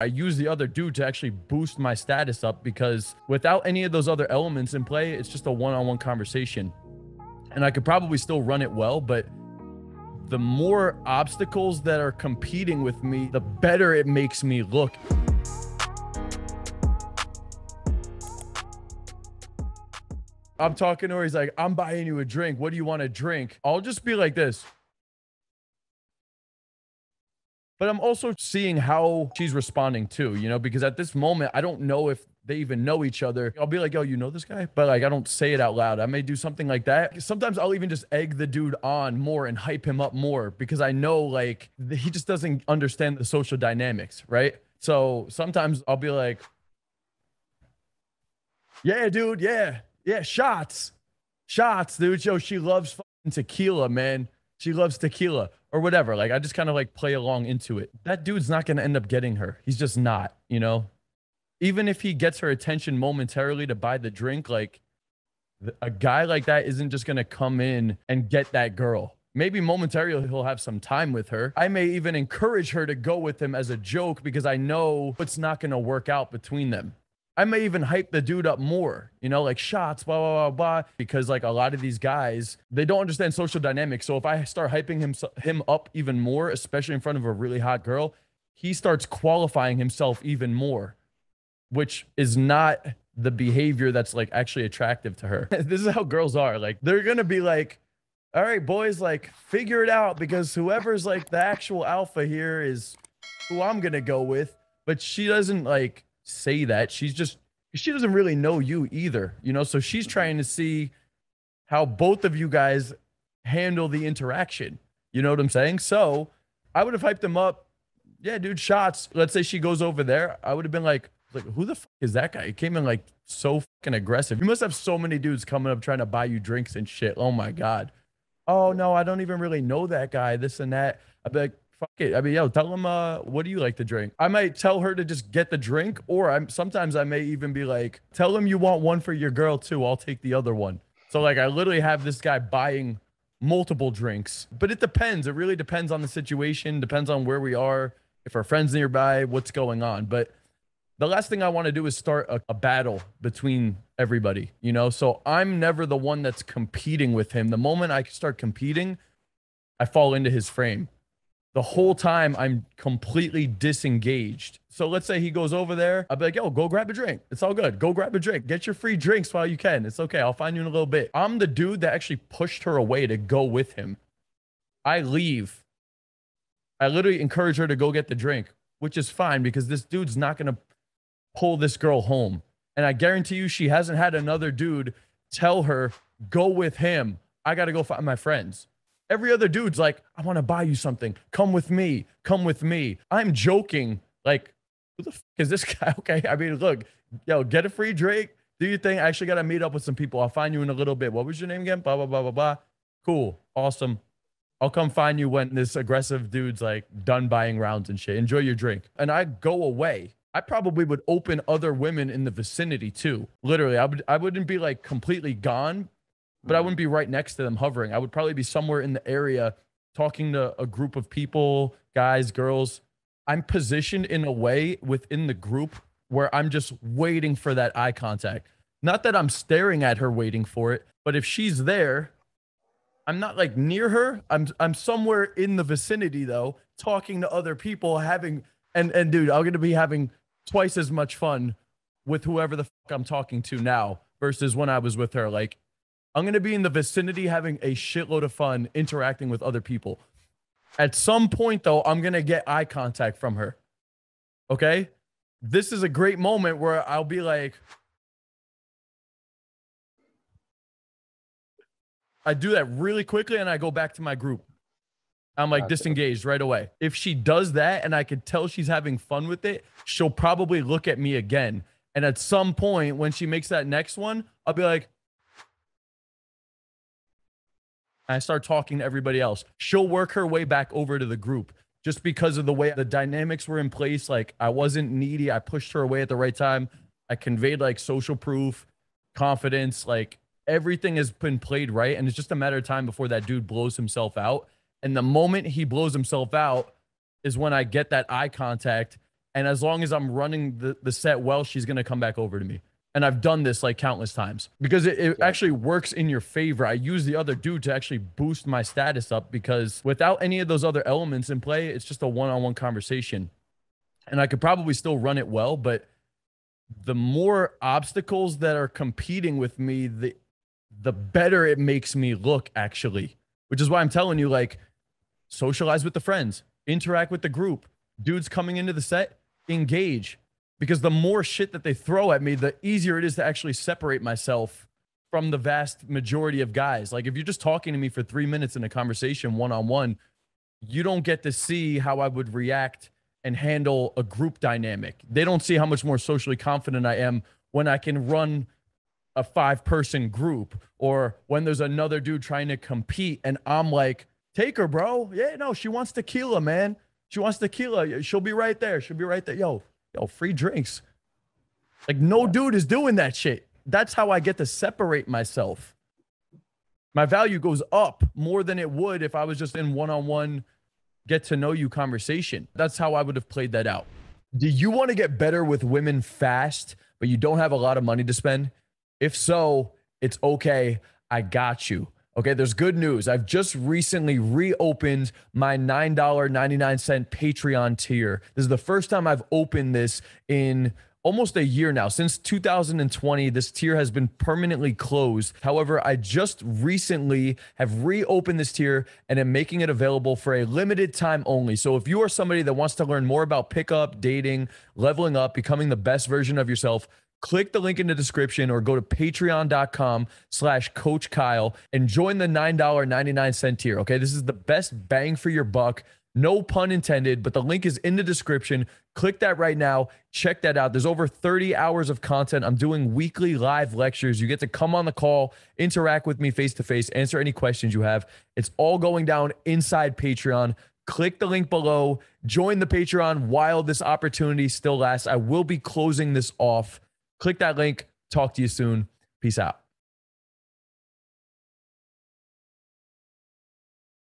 I use the other dude to actually boost my status up because without any of those other elements in play, it's just a one on one conversation. And I could probably still run it well, but the more obstacles that are competing with me, the better it makes me look. I'm talking to her. He's like, I'm buying you a drink. What do you want to drink? I'll just be like this but I'm also seeing how she's responding too, you know, because at this moment, I don't know if they even know each other. I'll be like, "Oh, you know this guy? But like, I don't say it out loud. I may do something like that. Sometimes I'll even just egg the dude on more and hype him up more because I know like he just doesn't understand the social dynamics, right? So sometimes I'll be like, yeah, dude, yeah, yeah, shots, shots, dude. Yo, she loves tequila, man she loves tequila or whatever. Like I just kind of like play along into it. That dude's not going to end up getting her. He's just not, you know. Even if he gets her attention momentarily to buy the drink, like a guy like that isn't just going to come in and get that girl. Maybe momentarily he'll have some time with her. I may even encourage her to go with him as a joke because I know it's not going to work out between them. I may even hype the dude up more, you know, like shots, blah, blah, blah, blah, because like a lot of these guys, they don't understand social dynamics. So if I start hyping him, him up even more, especially in front of a really hot girl, he starts qualifying himself even more, which is not the behavior that's like actually attractive to her. this is how girls are. Like they're going to be like, all right, boys, like figure it out because whoever's like the actual alpha here is who I'm going to go with. But she doesn't like say that. She's just she doesn't really know you either, you know. So she's trying to see how both of you guys handle the interaction. You know what I'm saying? So I would have hyped him up. Yeah, dude, shots. Let's say she goes over there. I would have been like, like, who the fuck is that guy? He came in like so fucking aggressive. You must have so many dudes coming up trying to buy you drinks and shit. Oh my god. Oh no, I don't even really know that guy. This and that. I'd be like, fuck it. I mean, yo, tell them uh, what do you like to drink? I might tell her to just get the drink, or I'm sometimes I may even be like, tell them you want one for your girl too. I'll take the other one. So like, I literally have this guy buying multiple drinks, but it depends. It really depends on the situation, depends on where we are, if our friends nearby, what's going on. But the last thing I want to do is start a, a, battle between everybody, you know? So I'm never the one that's competing with him. The moment I start competing, I fall into his frame the whole time I'm completely disengaged. So let's say he goes over there. i would be like, yo, go grab a drink. It's all good. Go grab a drink. Get your free drinks while you can. It's okay. I'll find you in a little bit. I'm the dude that actually pushed her away to go with him. I leave. I literally encourage her to go get the drink, which is fine because this dude's not going to pull this girl home. And I guarantee you, she hasn't had another dude tell her, go with him. I got to go find my friends. Every other dude's like, I want to buy you something. Come with me. Come with me. I'm joking. Like, who the fuck is this guy? Okay. I mean, look, yo, get a free drink. Do your thing. I actually got to meet up with some people. I'll find you in a little bit. What was your name again? Blah, blah, blah, blah, blah. Cool. Awesome. I'll come find you when this aggressive dude's like done buying rounds and shit. Enjoy your drink. And I go away. I probably would open other women in the vicinity too. Literally, I would I wouldn't be like completely gone, but I mm. wouldn't be right next to them hovering. I would probably be somewhere in the area talking to a group of people, guys, girls. I'm positioned in a way within the group where I'm just waiting for that eye contact. Not that I'm staring at her waiting for it, but if she's there, I'm not like near her. I'm I'm somewhere in the vicinity though, talking to other people, having and and dude, I'm gonna be having twice as much fun with whoever the fuck I'm talking to now versus when I was with her. Like I'm going to be in the vicinity having a shitload of fun interacting with other people. At some point, though, I'm going to get eye contact from her. Okay. This is a great moment where I'll be like, I do that really quickly and I go back to my group. I'm like disengaged right away. If she does that and I could tell she's having fun with it, she'll probably look at me again. And at some point, when she makes that next one, I'll be like, and I start talking to everybody else. She'll work her way back over to the group just because of the way the dynamics were in place. Like I wasn't needy. I pushed her away at the right time. I conveyed like social proof, confidence, like everything has been played right. And it's just a matter of time before that dude blows himself out. And the moment he blows himself out is when I get that eye contact. And as long as I'm running the, the set well, she's going to come back over to me and I've done this like countless times because it, it yeah. actually works in your favor. I use the other dude to actually boost my status up because without any of those other elements in play, it's just a one on one conversation. And I could probably still run it well, but the more obstacles that are competing with me, the the better it makes me look actually. Which is why I'm telling you like socialize with the friends, interact with the group. Dudes coming into the set, engage because the more shit that they throw at me, the easier it is to actually separate myself from the vast majority of guys. Like if you're just talking to me for three minutes in a conversation one on one, you don't get to see how I would react and handle a group dynamic. They don't see how much more socially confident I am when I can run a five person group or when there's another dude trying to compete and I'm like, take her, bro. Yeah, no, she wants tequila, man. She wants tequila. She'll be right there. She'll be right there. Yo, yo, free drinks. Like no dude is doing that shit. That's how I get to separate myself. My value goes up more than it would if I was just in one-on-one get to know you conversation. That's how I would have played that out. Do you want to get better with women fast, but you don't have a lot of money to spend? If so, it's okay. I got you. Okay, there's good news. I've just recently reopened my $9.99 Patreon tier. This is the first time I've opened this in almost a year now. Since 2020, this tier has been permanently closed. However, I just recently have reopened this tier and am making it available for a limited time only. So if you are somebody that wants to learn more about pickup, dating, leveling up, becoming the best version of yourself, click the link in the description or go to patreon.com slash coach kyle and join the $9.99 tier okay this is the best bang for your buck no pun intended but the link is in the description click that right now check that out there's over 30 hours of content i'm doing weekly live lectures you get to come on the call interact with me face to face answer any questions you have it's all going down inside patreon click the link below join the patreon while this opportunity still lasts i will be closing this off Click that link. Talk to you soon. Peace out.